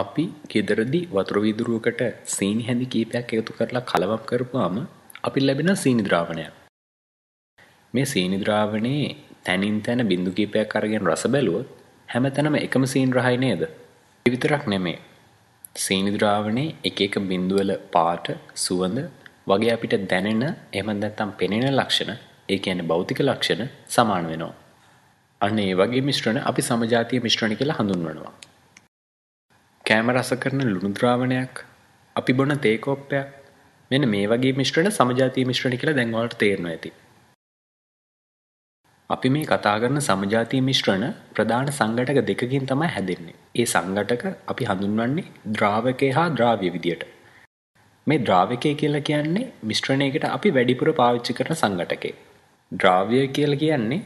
අපි ගෙදරදි වතුර විදුරුවකට සීනි හැඳි කීපයක් එකතු කරලා කලවම් කරපුවාම අපි ලැබෙන සීනි ද්‍රාවණයක්. මේ සීනි ද්‍රාවණේ තනින් තන බිඳු කීපයක් අරගෙන රස බැලුවොත් හැමතැනම එකම සීනි රහයි නේද? ඒ විතරක් නෙමෙයි. සීනි ද්‍රාවණේ එක එක බිඳුවල පාට, සුවඳ වගේ අපිට දැනෙන එහෙම නැත්නම් පෙනෙන ලක්ෂණ, ඒ කියන්නේ භෞතික ලක්ෂණ සමාන වෙනවා. අන්න ඒ වගේ මිශ්‍රණ අපි සමජාතීය මිශ්‍රණ කියලා හඳුන්වනවා. කෑම රස කරන ලුණු ද්‍රාවණයක් අපි බොන තේ කෝප්පයක් මෙන්න මේ වගේ මිශ්‍රණ සමජාතීය මිශ්‍රණ කියලා දැන් ඔයාලට තේරෙනවා ඇති. අපි මේ කතා කරන සමජාතීය මිශ්‍රණ ප්‍රධාන සංඝටක දෙකකින් තමයි හැදෙන්නේ. ඒ සංඝටක අපි හඳුන්වන්නේ ද්‍රාවකයේ හා ද්‍රාව්‍ය විදියට. මේ ද්‍රාවකයේ කියලා කියන්නේ මිශ්‍රණයකට අපි වැඩිපුර පාවිච්චි කරන සංඝටකේ. ද්‍රාව්‍ය කියලා කියන්නේ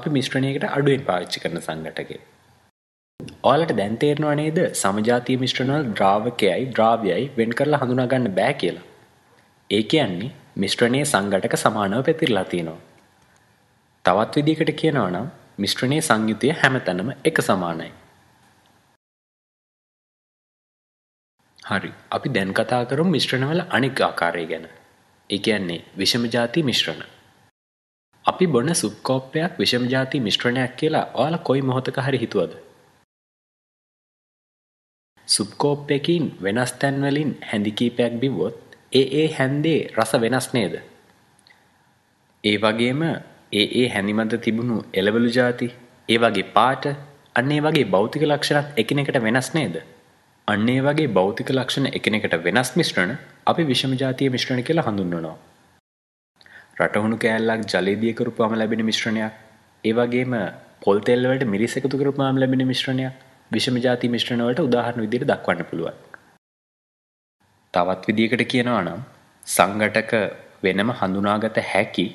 අපි මිශ්‍රණයකට අඩුවෙන් පාවිච්චි කරන සංඝටකේ. ඔයාලට දැන් තේරෙනව නේද සමජාතීය මිශ්‍රණ වල ද්‍රාවකයයි ද්‍රාවයයි වෙන් කරලා හඳුනාගන්න බෑ කියලා. ඒ කියන්නේ මිශ්‍රණයේ සංඝටක සමානව පැතිරිලා තියෙනවා. තවත් විදිහකට කියනවා නම් මිශ්‍රණයේ සංයුතිය හැමතැනම එක සමානයි. හරි. අපි දැන් කතා කරමු මිශ්‍රණවල අනෙක් ආකාරය ගැන. ඒ කියන්නේ විෂමජාති මිශ්‍රණ. අපි බොන සුප් කෝප්පයක් විෂමජාති මිශ්‍රණයක් කියලා ඔයාලා කොයි මොහොතක හරි හිතුවද? සුප්කෝප්පයකින් වෙනස් තැන්වලින් හැඳි කීපයක් බිව්වොත් ඒ ඒ හැන්දේ රස වෙනස් නේද? ඒ වගේම ඒ ඒ හැඳි මත තිබුණු එළවලු જાති, ඒ වගේ පාට, අන්න ඒ වගේ භෞතික ලක්ෂණත් එකිනෙකට වෙනස් නේද? අන්න ඒ වගේ භෞතික ලක්ෂණ එකිනෙකට වෙනස් මිශ්‍රණ අපි විෂම જાතිය මිශ්‍රණ කියලා හඳුන්වනවා. රටහුණු කෑල්ලක් ජලයේදී කරපුවාම ලැබෙන මිශ්‍රණයක්, ඒ වගේම පොල් තෙල් වලට මිරිස් එකතු කරපුවාම ලැබෙන මිශ්‍රණයක්, විෂමජාති මිශ්‍රණවලට උදාහරණ විදිහට දක්වන්න පුළුවන්. තවත් විදිහකට කියනවා නම් සංඝටක වෙනම හඳුනාගත හැකි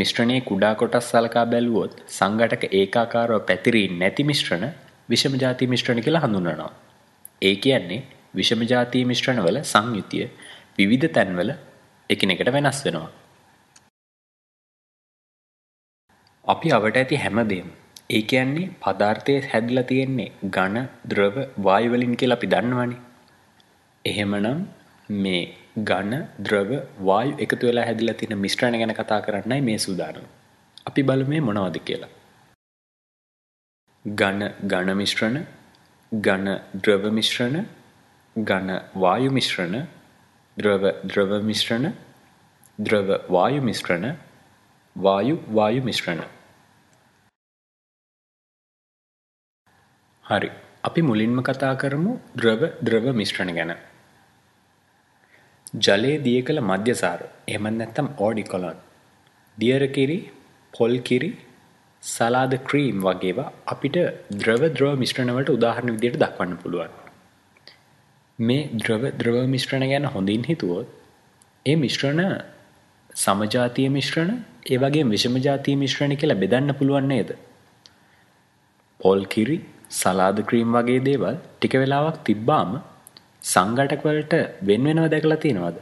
මිශ්‍රණයේ කුඩා කොටස් සලකා බැලුවොත් සංඝටක ඒකාකාරව පැතිරී නැති මිශ්‍රණ විෂමජාති මිශ්‍රණ කියලා හඳුන්වනවා. ඒ කියන්නේ විෂමජාති මිශ්‍රණවල සංයුතිය විවිධ තැන්වල එකිනෙකට වෙනස් වෙනවා. අපි අවට ඇති හැමදේම ඒ කියන්නේ පදාර්ථය හැදිලා තියෙන්නේ ඝන, ද්‍රව, වායු වලින් කියලා අපි දන්නවනේ. එහෙමනම් මේ ඝන, ද්‍රව, වායු එකතු වෙලා හැදිලා තියෙන මිශ්‍රණ ගැන කතා කරන්නයි මේ සූදානම. අපි බලමු මේ මොනවද කියලා. ඝන ඝන මිශ්‍රණ, ඝන ද්‍රව මිශ්‍රණ, ඝන වායු මිශ්‍රණ, ද්‍රව ද්‍රව මිශ්‍රණ, ද්‍රව වායු මිශ්‍රණ, වායු වායු මිශ්‍රණ. හරි. අපි මුලින්ම කතා කරමු ද්‍රව ද්‍රව මිශ්‍රණ ගැන. ජලයේ දිය කළ මධ්‍යසාර. එහෙම නැත්නම් ඕඩිකොලොන්. දියර කිරි, පොල් කිරි, සලාද ක්‍රීම් වගේවා අපිට ද්‍රව ද්‍රව මිශ්‍රණ වලට උදාහරණ විදිහට දක්වන්න පුළුවන්. මේ ද්‍රව ද්‍රව මිශ්‍රණ ගැන හොඳින් හිතුවොත් ඒ මිශ්‍රණ සමජාතීය මිශ්‍රණ, ඒ වගේම විෂමජාතීය මිශ්‍රණ කියලා බෙදන්න පුළුවන් නේද? පොල් කිරි, සලාද ක්‍රීම් වගේ දේවල් ටික වෙලාවක් තිබ්බාම සංඝටක වලට වෙන වෙනව දැකලා තියෙනවද?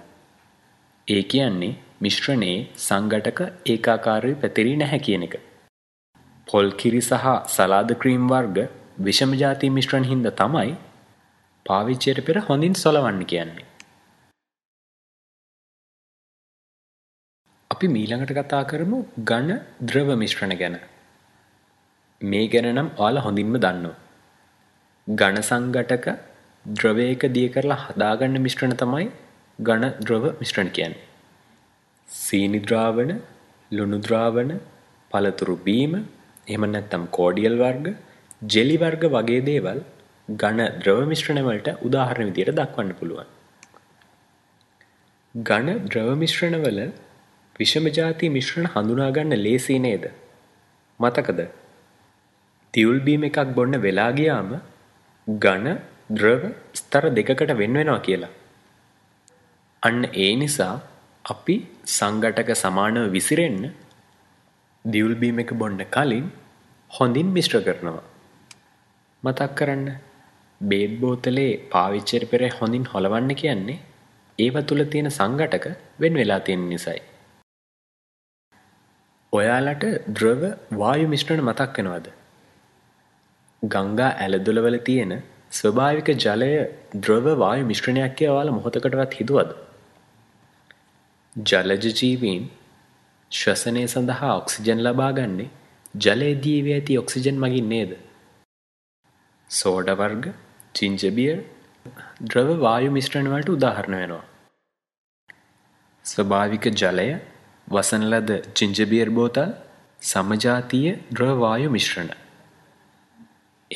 ඒ කියන්නේ මිශ්‍රණයේ සංඝටක ඒකාකාරී පැතිරි නැහැ කියන එක. පොල් කිරි සහ සලාද ක්‍රීම් වර්ග විෂම ජාති මිශ්‍රණ හින්දා තමයි පාවිච්චියට පෙර හොඳින් සලවන්න කියන්නේ. අපි මීළඟට කතා කරමු ඝන ද්‍රව මිශ්‍රණ ගැන. මේ ගැන නම් ඔයාලා හොඳින්ම දන්නවා. ඝන සංඝටක ද්‍රවයක දිය කරලා හදාගන්න මිශ්‍රණ තමයි ඝන ද්‍රව මිශ්‍රණ කියන්නේ. සීනි ද්‍රාවණ, ලුණු ද්‍රාවණ, පළතුරු බීම, එහෙම නැත්නම් කෝඩියල් වර්ග, ජෙලි වර්ග වගේ දේවල් ඝන ද්‍රව මිශ්‍රණ වලට උදාහරණ විදියට දක්වන්න පුළුවන්. ඝන ද්‍රව මිශ්‍රණ වල විෂම ಜಾති මිශ්‍රණ හඳුනා ගන්න ලේසි නේද? මතකද? තියුල් බීම එකක් බොන්න වෙලා ගියාම ඝන ද්‍රව ස්තර දෙකකට වෙන් වෙනවා කියලා. අන්න ඒ නිසා අපි සංඝටක සමානව විසිරෙන්න දියුල් බීම එක බොන්න කලින් හොඳින් මිශ්‍ර කරනවා. මතක් කරන්න බේත් බෝතලේ පාවිච්චියට පෙර හොඳින් හොලවන්න කියන්නේ ඒව තුල තියෙන සංඝටක වෙන් වෙලා තියෙන නිසායි. ඔයාලට ද්‍රව වායු මිශ්‍රණ මතක් වෙනවද? ගංගා ඇලදොලවල තියෙන ස්වභාවික ජලය ද්‍රව වායු මිශ්‍රණයක් කියලා ඔයාලා මොහොතකටවත් හිතුවද? ජලජ ජීවීන් ශ්වසනය සඳහා ඔක්සිජන් ලබාගන්නේ ජලයේදී වී ඇති ඔක්සිජන් මගින් නේද? සෝඩ වර්ග, ජින්ජබියර් ද්‍රව වායු මිශ්‍රණ වලට උදාහරණ වෙනවා. ස්වභාවික ජලය වසන ලද ජින්ජබියර් බෝතල් සමජාතීය ද්‍රව වායු මිශ්‍රණ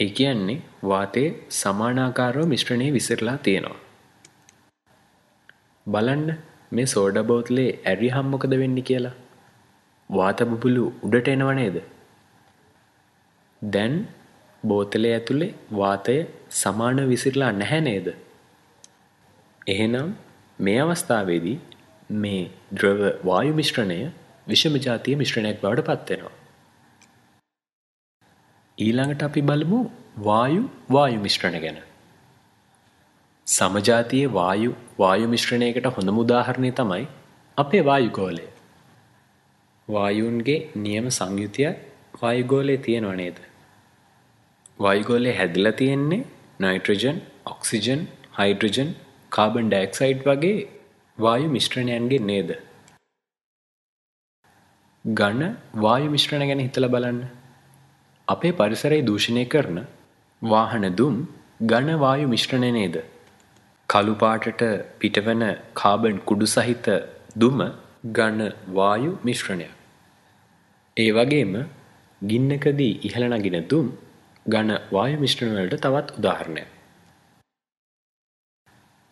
ඒ කියන්නේ වාතයේ සමානාකාරව මිශ්‍රණය විසිරලා තියෙනවා. බලන්න මේ සෝඩා බෝතලේ ඇරියහම මොකද වෙන්නේ කියලා. වාත බුබුලු උඩට එනව නේද? දැන් බෝතලේ ඇතුලේ වාතය සමාන විසිරලා නැහැ නේද? එහෙනම් මේ අවස්ථාවේදී මේ ද්‍රව වායු මිශ්‍රණය විෂම ජාතිය මිශ්‍රණයක් බවට පත් වෙනවා. ඊළඟට අපි බලමු වායු වායු මිශ්‍රණ ගැන. සමජාතීය වායු වායු මිශ්‍රණයකට හොඳම උදාහරණය තමයි අපේ වායු ගෝලය. වායුන්ගේ නියම සංයුතිය වායු ගෝලයේ තියෙනව නේද? වායු ගෝලය හැදිලා තියෙන්නේ nitrogen, oxygen, hydrogen, carbon dioxide වගේ වායු මිශ්‍රණයන්ගේ නේද? ඝන වායු මිශ්‍රණ ගැන හිතලා බලන්න. අපේ පරිසරය දූෂණය කරන වාහන දුම් ඝන වායු මිශ්‍රණය නේද? කළු පාටට පිටවන කාබන් කුඩු සහිත දුම ඝන වායු මිශ්‍රණයක්. ඒ වගේම ගින්නකදී ඉහළ නගින දුම් ඝන වායු මිශ්‍රණ වලට තවත් උදාහරණයක්.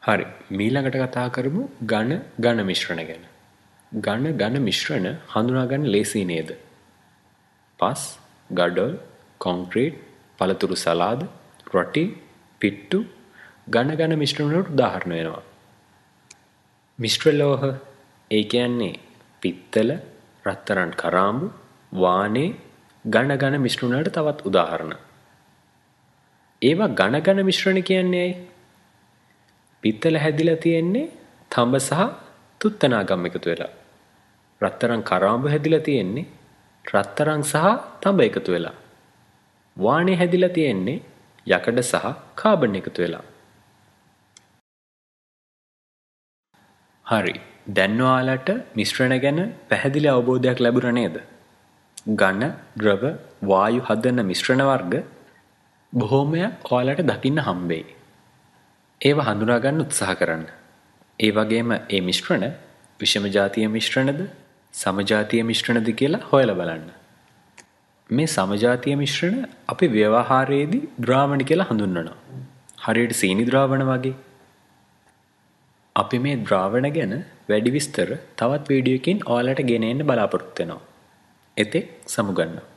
හරි, මීළඟට කතා කරමු ඝන ඝන මිශ්‍රණ ගැන. ඝන ඝන මිශ්‍රණ හඳුනා ගන්න ලේසි නේද? 5 ගඩොල් කොන්ක්‍රීට් පළතුරු සලාද රොටි පිට්ටු ඝන ඝන මිශ්‍රණවලට උදාහරණ වෙනවා. මිශ්‍ර ලෝහ ඒ කියන්නේ පිත්තල, රත්තරන් කරාඹු, වානේ ඝන ඝන මිශ්‍රණවලට තවත් උදාහරණ. ඒවා ඝන ඝන මිශ්‍රණ කියන්නේ ඇයි? පිත්තල හැදිලා තියෙන්නේ තඹ සහ තුත්තනාගම් එකතු වෙලා. රත්තරන් කරාඹු හැදිලා තියෙන්නේ රත්තරන් සහ තඹ එකතු වෙලා. වානේ හැදිලා තියෙන්නේ යකඩ සහ කාබන් එකතු වෙලා. හරි. දැන් ඔයාලට මිශ්‍රණ ගැන පැහැදිලි අවබෝධයක් ලැබුණා නේද? ඝන, ද්‍රව, වායු හදන මිශ්‍රණ වර්ග බොහෝමයක් ඔයාලට දකින්න හම්බෙයි. ඒව හඳුනා ගන්න උත්සාහ කරන්න. ඒ වගේම මේ මිශ්‍රණ විෂම ජාතිය මිශ්‍රණද සමජාතීය මිශ්‍රණද කියලා හොයලා බලන්න. මේ සමජාතීය මිශ්‍රණ අපි ව්‍යවහාරයේදී ද්‍රාවණ කියලා හඳුන්වනවා. හරියට සීනි ද්‍රාවණ වගේ. අපි මේ ද්‍රාවණ ගැන වැඩි විස්තර තවත් වීඩියෝ එකකින් ඔයාලට ගෙන එන්න බලාපොරොත්තු වෙනවා. එතෙක් සමුගන්නවා.